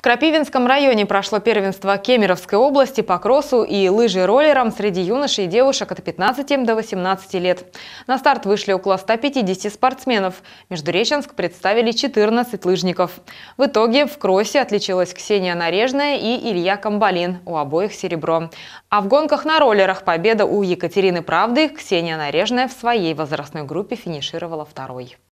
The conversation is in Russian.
В Крапивинском районе прошло первенство Кемеровской области по кроссу и лыжи-роллерам среди юношей и девушек от 15 до 18 лет. На старт вышли около 150 спортсменов. Междуреченск представили 14 лыжников. В итоге в кроссе отличилась Ксения Нарежная и Илья Камбалин. У обоих серебро. А в гонках на роллерах победа у Екатерины Правды. Ксения Нарежная в своей возрастной группе финишировала второй.